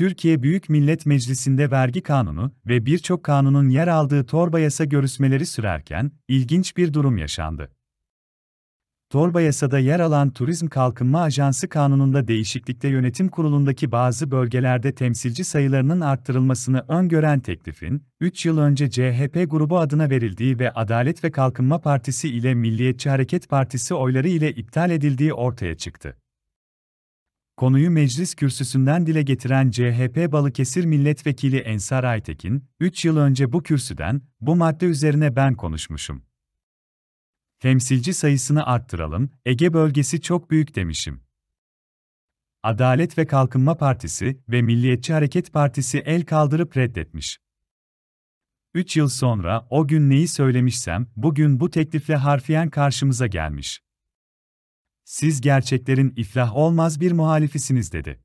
Türkiye Büyük Millet Meclisi'nde vergi kanunu ve birçok kanunun yer aldığı torba yasa görüşmeleri sürerken ilginç bir durum yaşandı. Torba yasada yer alan Turizm Kalkınma Ajansı kanununda değişiklikte yönetim kurulundaki bazı bölgelerde temsilci sayılarının arttırılmasını öngören teklifin, 3 yıl önce CHP grubu adına verildiği ve Adalet ve Kalkınma Partisi ile Milliyetçi Hareket Partisi oyları ile iptal edildiği ortaya çıktı. Konuyu meclis kürsüsünden dile getiren CHP Balıkesir Milletvekili Ensar Aytekin, 3 yıl önce bu kürsüden, bu madde üzerine ben konuşmuşum. Temsilci sayısını arttıralım, Ege bölgesi çok büyük demişim. Adalet ve Kalkınma Partisi ve Milliyetçi Hareket Partisi el kaldırıp reddetmiş. 3 yıl sonra o gün neyi söylemişsem bugün bu teklifle harfiyen karşımıza gelmiş. Siz gerçeklerin iflah olmaz bir muhalifisiniz dedi.